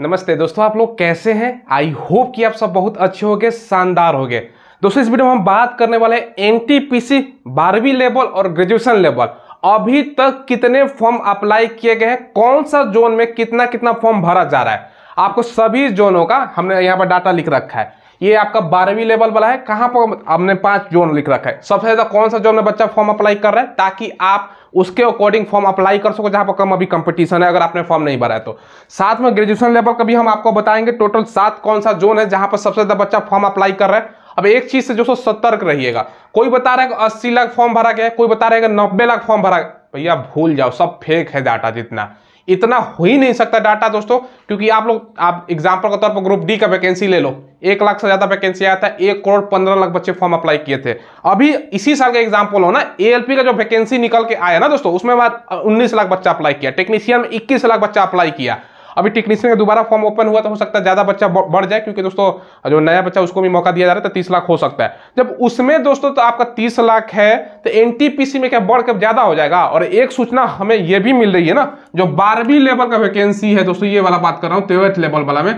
नमस्ते दोस्तों आप लोग कैसे हैं आई होप कि आप सब बहुत अच्छे होंगे शानदार होंगे दोस्तों इस वीडियो में हम बात करने वाले एन टी पी सी बारहवीं लेवल और ग्रेजुएशन लेवल अभी तक कितने फॉर्म अप्लाई किए गए हैं कौन सा जोन में कितना कितना फॉर्म भरा जा रहा है आपको सभी जोनों का हमने यहाँ पर डाटा लिख रखा है ये आपका बारहवीं लेवल वाला है कहाँ पर हमने पांच जोन लिख रखा है सबसे ज़्यादा कौन सा जोन में बच्चा फॉर्म अप्लाई कर रहा है ताकि आप उसके अकॉर्डिंग फॉर्म अप्लाई कर सको जहां पर कम अभी कंपटीशन है अगर आपने फॉर्म नहीं भरा है तो साथ में ग्रेजुएशन लेवल का भी हम आपको बताएंगे टोटल सात कौन सा जोन है जहां पर सबसे ज़्यादा बच्चा फॉर्म अप्लाई कर रहा है अब एक चीज़ से जो सो सतर्क रहिएगा कोई बता रहा है अस्सी लाख फॉर्म भरा गया कोई बता रहेगा नब्बे लाख फॉर्म भरा भैया भूल जाओ सब फेक है डाटा जितना इतना हो ही नहीं सकता डाटा दोस्तों क्योंकि आप लोग आप एग्जाम्पल के तौर पर ग्रुप डी का वैकेंसी ले लो एक लाख से ज़्यादा वैकेंसी आया था एक करोड़ पंद्रह लाख बच्चे फॉर्म अप्लाई किए थे अभी इसी साल का एग्जाम्पल हो ना ए का जो वैकेंसी निकल के आया ना दोस्तों उसमें बाद उन्नीस लाख बच्चा अप्लाई किया टेक्नीशियन में इक्कीस लाख बच्चा अप्लाई किया अभी टेक्नीशियन का दोबारा फॉर्म ओपन हुआ तो हो सकता है ज़्यादा बच्चा बढ़ जाए क्योंकि दोस्तों जो नया बच्चा उसको भी मौका दिया जा रहा है तो तीस लाख हो सकता है जब उसमें दोस्तों तो आपका तीस लाख है तो एन में क्या बढ़ बढ़कर ज़्यादा हो जाएगा और एक सूचना हमें यह भी मिल रही है ना जो बारहवीं लेवल का वैकेंसी है दोस्तों ये वाला बात कर रहा हूँ ट्वेल्थ लेवल वाला में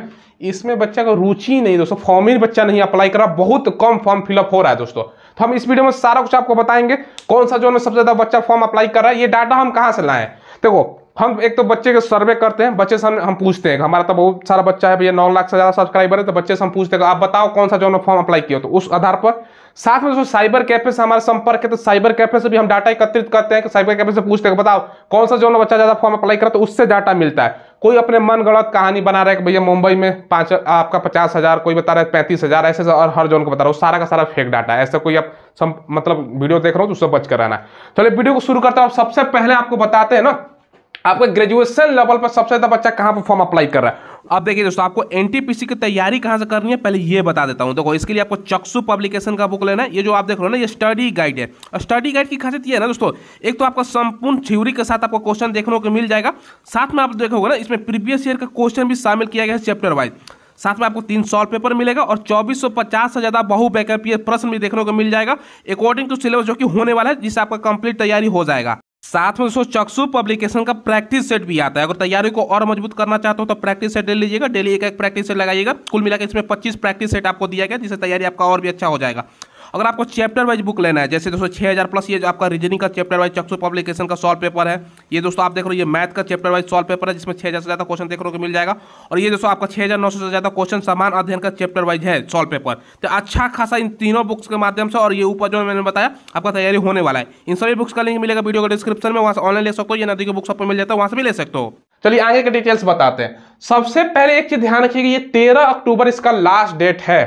इसमें बच्चा को रुचि नहीं दोस्तों फॉर्म ही बच्चा नहीं अप्लाई कर रहा बहुत कम फॉर्म फिलअप हो रहा है दोस्तों तो हम इस वीडियो में सारा कुछ आपको बताएंगे कौन सा जोन में सबसे ज़्यादा बच्चा फॉर्म अप्लाई कर रहा है ये डाटा हम कहां से लाएँ देखो हम एक तो बच्चे के सर्वे करते हैं बच्चे से हम पूछते हैं हमारा तो बहुत सारा बच्चा है भैया नौ लाख से ज़्यादा सब्सक्राइबर है तो बच्चे से हम पूछते हैं आप बताओ कौन सा जो फॉर्म अप्लाई किया तो उस आधार पर साथ में जो साइबर कैफे से हमारा संपर्क है तो साइबर कैफे से भी हम डाटा एकत्रित करते हैं कि साइबर कैफे से पूछते हैं बताओ कौन सा जो बच्चा ज़्यादा फॉर्म अप्लाई करा तो उससे डाटा मिलता है कोई अपने मन गलत कहानी बना रहा है कि भैया मुंबई में पाँच आपका पचास हज़ार कोई बता रहा है पैंतीस हज़ार ऐसे और हर जोन को बता रहा हूँ सारा का सारा फेक डाटा है ऐसा कोई आप सम, मतलब वीडियो देख रहा हो तो उससे बच कर रहना चलिए वीडियो को शुरू करते हैं सबसे पहले आपको बताते हैं ना आपका ग्रेजुएशन लेवल पर सबसे ज्यादा बच्चा कहां पर फॉर्म अप्लाई कर रहा है अब देखिए दोस्तों आपको एनटीपीसी की तैयारी कहां से करनी है पहले ये बता देता हूं देखो इसके लिए आपको चक्सु पब्लिकेशन का बुक लेना है ये जो आप देख रहे हो ना ये स्टडी गाइड है स्टडी गाइड की खासियत ये है ना दोस्तों एक तो आपका संपूर्ण थ्योरी के साथ आपको क्वेश्चन देखने को मिल जाएगा साथ में आप देखोगे ना इसमें प्रीवियस ईयर का क्वेश्चन भी शामिल किया गया है चैप्टर वाइज साथ में आपको तीन सॉल्व पेपर मिलेगा और चौबीस सौ पचास से ज़्यादा बहु बैकअप प्रश्न भी देखने को मिल जाएगा अकॉर्डिंग टू सिलेबस जो कि होने वाला है जिससे आपका कंप्लीट तैयारी हो जाएगा साथ में दोस्तों चक्सु पब्लिकेशन का प्रैक्टिस सेट भी आता है अगर तैयारी को और मजबूत करना चाहते हो तो प्रैक्टिस सेट ले लीजिएगा डेली एक एक प्रैक्टिस सेट लगाइएगा कुल मिलाकर इसमें 25 प्रैक्टिस सेट आपको दिया गया जिससे तैयारी आपका और भी अच्छा हो जाएगा अगर आपको चैप्टर वाइज बुक लेना है जैसे दोस्तों छः प्लस ये जो आपका रीजनिंग का चैप्टर वाइज चक्सू पब्लिकेशन का सॉल्व पेपर है ये दोस्तों आप देख रहे हो ये मैथ का चैप्टर वाइज सॉल्व पेपर है जिसमें छः से ज़्यादा क्वेश्चन देखने को मिल जाएगा और ये दोस्तों आपका छः से ज़्यादा क्वेश्चन समान अध्ययन का चैप्टर वाइज है सॉल्व पेपर तो अच्छा खासा इन तीनों बुक्स के माध्यम से और ये ऊपर जो मैंने बताया आपका तैयारी होने वाला है इन सभी बुक्स का लिंक मिलेगा वीडियो का डिस्क्रिप्शन में वहाँ से ऑनलाइन ले सकते हो या नदी के बुक शॉप पर मिल जाता है वहाँ से भी ले सकते हो चलिए आगे के डिटेल्स बताते हैं सबसे पहले एक चीज ध्यान रखिएगा ये तेरह अक्टूबर इसका लास्ट डेट है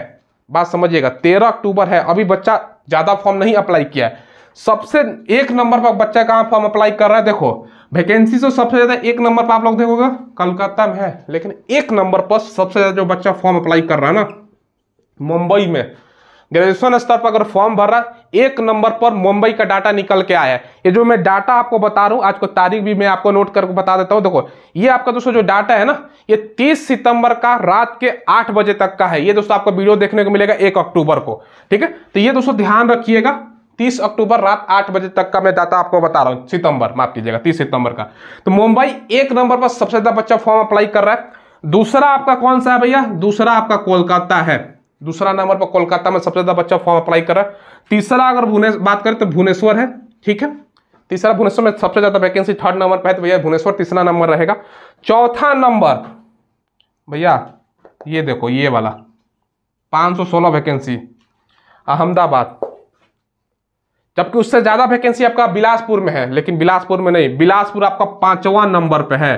बात समझिएगा तेरह अक्टूबर है अभी बच्चा ज़्यादा फॉर्म नहीं अप्लाई किया है सबसे एक नंबर पर बच्चा कहाँ फॉर्म अप्लाई कर रहा है देखो वैकेंसी से सबसे ज़्यादा एक नंबर पर आप लोग देखोगे कलकत्ता में है लेकिन एक नंबर पर सबसे ज़्यादा जो बच्चा फॉर्म अप्लाई कर रहा है ना मुंबई में ग्रेजुएशन स्तर पर अगर फॉर्म भर रहा है एक नंबर पर मुंबई का डाटा निकल के आया है ये जो मैं डाटा आपको बता रहा हूँ आज को तारीख भी मैं आपको नोट करके बता देता हूँ देखो ये आपका दोस्तों जो डाटा है ना ये 30 सितंबर का रात के 8 बजे तक का है ये दोस्तों आपको वीडियो देखने को मिलेगा एक अक्टूबर को ठीक है तो ये दोस्तों ध्यान रखिएगा तीस अक्टूबर रात आठ बजे तक का मैं डाटा आपको बता रहा हूँ सितंबर माफ कीजिएगा तीस सितंबर का तो मुंबई एक नंबर पर सबसे ज्यादा बच्चा फॉर्म अप्लाई कर रहा है दूसरा आपका कौन सा है भैया दूसरा आपका कोलकाता है दूसरा नंबर पर कोलकाता में सबसे ज़्यादा बच्चा फॉर्म अप्लाई कर रहा है तीसरा अगर बात करें तो भुवनेश्वर है ठीक है तीसरा भुवनेश्वर में सबसे ज़्यादा वैकेंसी थर्ड नंबर पर है तो भैया भुवनेश्वर तीसरा नंबर रहेगा चौथा नंबर भैया ये देखो ये वाला 516 वैकेंसी अहमदाबाद जबकि उससे ज़्यादा वैकेंसी आपका बिलासपुर में है लेकिन बिलासपुर में नहीं बिलासपुर आपका पांचवा नंबर पे है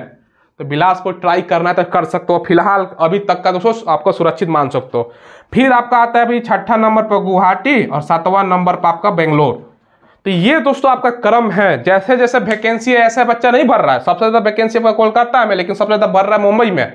तो बिलास को ट्राई करना है तो कर सकते हो फिलहाल अभी तक का दोस्तों आपको सुरक्षित मान सकते हो फिर आपका आता है छठा नंबर पर गुवाहाटी और सातवां नंबर पर आपका बेंगलोर तो ये दोस्तों आपका क्रम है जैसे जैसे वैकेंसी है ऐसा बच्चा नहीं भर रहा है सबसे ज़्यादा वैकेंसी आपका कोलकाता में लेकिन सबसे ज़्यादा भर रहा है मुंबई में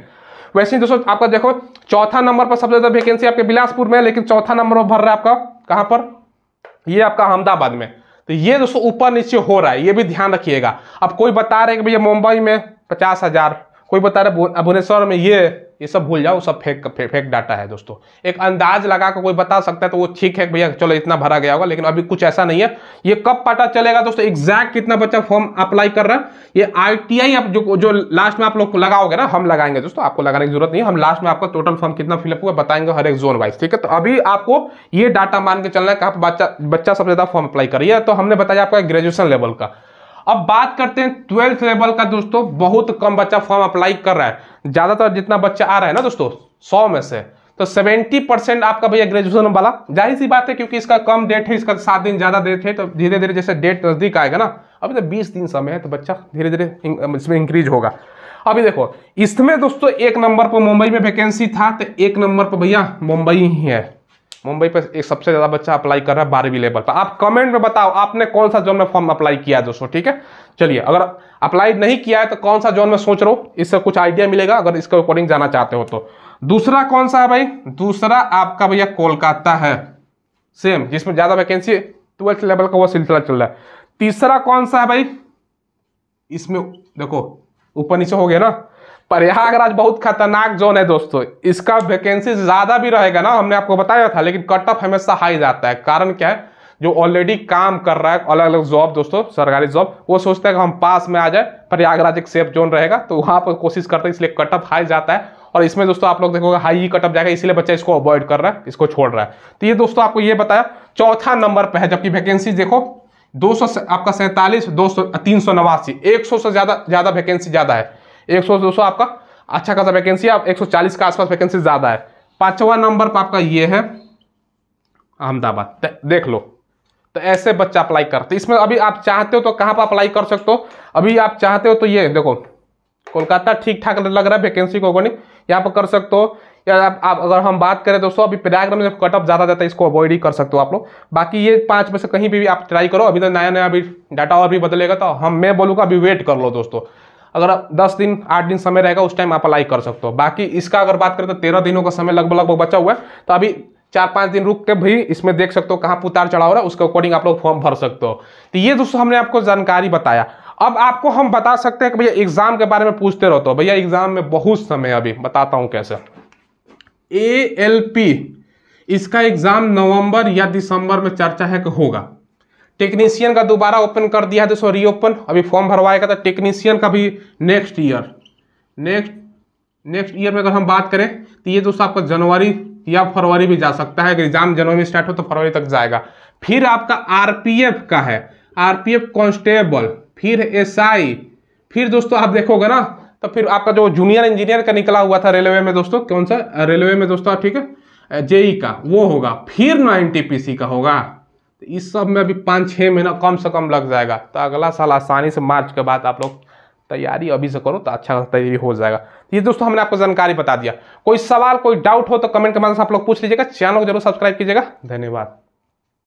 वैसे ही दोस्तों आपका देखो चौथा नंबर पर सबसे ज़्यादा वैकेंसी आपके बिलासपुर में है लेकिन चौथा नंबर पर भर रहा है आपका कहाँ पर ये आपका अहमदाबाद में तो ये दोस्तों ऊपर नीचे हो रहा है ये भी ध्यान रखिएगा अब कोई बता रहे कि भैया मुंबई में पचास हजार कोई बता रहा भुवनेश्वर में ये ये सब भूल जाओ सब फेक फे, फेक डाटा है दोस्तों एक अंदाज लगा कर कोई बता सकता है तो वो ठीक है भैया चलो इतना भरा गया होगा लेकिन अभी कुछ ऐसा नहीं है ये कब पता चलेगा दोस्तों एग्जैक्ट कितना बच्चा फॉर्म अप्लाई कर रहा है ये आईटीआई आप जो जो लास्ट में आप लोग लगाओगे ना हम लगाएंगे दोस्तों आपको लगाने की जरूरत नहीं हम लास्ट में आपका टोटल फॉर्म कितना फिलअप हुआ बताएंगे हर एक जोन वाइज ठीक है तो अभी आपको ये डाटा मान के चलना है कहाँ बच्चा बच्चा सबसे ज्यादा फॉर्म अप्लाई करिए तो हमने बताया आपका ग्रेजुएशन लेवल का अब बात करते हैं ट्वेल्थ लेवल का दोस्तों बहुत कम बच्चा फॉर्म अप्लाई कर रहा है ज़्यादातर जितना बच्चा आ रहा है ना दोस्तों सौ में से तो 70 परसेंट आपका भैया ग्रेजुएशन वाला जाहिर सी बात है क्योंकि इसका कम डेट है इसका सात दिन ज़्यादा डेट है तो धीरे धीरे जैसे डेट नज़दीक आएगा ना अभी तो 20 दिन समय है तो बच्चा धीरे धीरे इसमें इंक्रीज होगा अभी देखो इसमें दोस्तों एक नंबर पर मुंबई में वैकेंसी था तो एक नंबर पर भैया मुंबई ही है मुंबई पर एक सबसे ज़्यादा बच्चा अप्लाई कर रहा है बारहवीं लेवल पर आप कमेंट में बताओ आपने कौन सा जोन में फॉर्म अप्लाई किया है दोस्तों ठीक है चलिए अगर अप्लाई नहीं किया है तो कौन सा जोन में सोच रहा हूँ इससे कुछ आइडिया मिलेगा अगर इसके अकॉर्डिंग जाना चाहते हो तो दूसरा कौन सा है भाई दूसरा आपका भैया कोलकाता है सेम जिसमें ज़्यादा वैकेंसी ट्वेल्थ लेवल का वह सिलसिला चल रहा है तीसरा कौन सा है भाई इसमें देखो ऊपर नीचे हो गया ना प्रयागराज बहुत खतरनाक जोन है दोस्तों इसका वैकेंसी ज़्यादा भी रहेगा ना हमने आपको बताया था लेकिन कट ऑफ हमेशा हाई जाता है कारण क्या है जो ऑलरेडी काम कर रहा है अलग अलग जॉब दोस्तों सरकारी जॉब वो सोचते हैं कि हम पास में आ जाए प्रयागराज एक सेफ जोन रहेगा तो वहां पर कोशिश करते हैं इसलिए कट ऑफ हाई जाता है और इसमें दोस्तों आप लोग देखोगे हाई ही कट ऑफ जाएगा इसलिए बच्चा इसको अवॉइड कर रहा है इसको छोड़ रहा है तो ये दोस्तों आपको ये बताया चौथा नंबर पर है जबकि वैकेंसी देखो दो सौ आपका सैंतालीस दो सौ तीन सौ नवासी एक सौ से ज़्यादा ज़्यादा वैकेंसी ज़्यादा है एक सौ दो आपका अच्छा खासा वैकेंसी है एक सौ चालीस के आसपास वैकेंसी ज़्यादा है पांचवा नंबर पर आपका ये है अहमदाबाद देख लो तो ऐसे बच्चा अप्लाई करते इसमें अभी आप चाहते हो तो कहाँ पर अप्लाई कर सकते हो अभी आप चाहते हो तो ये देखो कोलकाता ठीक ठाक लग रहा है वैकेंसी को नहीं यहाँ पर कर सकते हो या आप, आप अगर हम बात करें दोस्तों अभी प्रयागराज में कट ऑफ ज़्यादा जाता है इसको अवॉइड ही कर सकते हो आप लोग बाकी ये पाँच में से कहीं भी, भी आप ट्राई करो अभी तो नया नया अभी डाटा और भी बदलेगा तो हम मैं बोलूँगा अभी वेट कर लो दोस्तों अगर दस दिन आठ दिन समय रहेगा उस टाइम आप अप्लाई कर सकते हो बाकी इसका अगर बात करें तो तेरह दिनों का समय लगभग लगभग बचा हुआ है तो अभी चार पाँच दिन रुक के भी इसमें देख सकते हो कहाँ उतार चढ़ा हो रहा है उसके अकॉर्डिंग आप लोग फॉर्म भर सकते हो तो ये दोस्तों हमने आपको जानकारी बताया अब आपको हम बता सकते हैं कि भैया एग्जाम के बारे में पूछते रहते हो भैया एग्जाम में बहुत समय अभी बताता हूँ कैसे ए एल पी इसका एग्जाम नवंबर या दिसंबर में चर्चा है कि होगा टेक्नीशियन का दोबारा ओपन कर दिया है दोस्तों रीओपन अभी फॉर्म भरवाएगा तो टेक्नीशियन का भी next year next next year में अगर हम बात करें तो ये दोस्तों आपका जनवरी या फरवरी भी जा सकता है अगर एग्जाम जनवरी में स्टार्ट हो तो फरवरी तक जाएगा फिर आपका आरपीएफ का है आरपीएफ कांस्टेबल फिर एसआई फिर दोस्तों आप देखोगे ना तो फिर आपका जो जूनियर इंजीनियर का निकला हुआ था रेलवे में दोस्तों कौन सा रेलवे में दोस्तों ठीक है जेई e का वो होगा फिर नाइनटी टीपीसी का होगा तो इस सब में अभी पाँच छः महीना कम से कम लग जाएगा तो अगला साल आसानी से मार्च के बाद आप लोग तैयारी अभी से करो तो अच्छा तैयारी हो जाएगा तो ये दोस्तों हमने आपको जानकारी बता दिया कोई सवाल कोई डाउट हो तो कमेंट के माध्यम से आप लोग पूछ लीजिएगा चैनल को जरूर सब्सक्राइब कीजिएगा धन्यवाद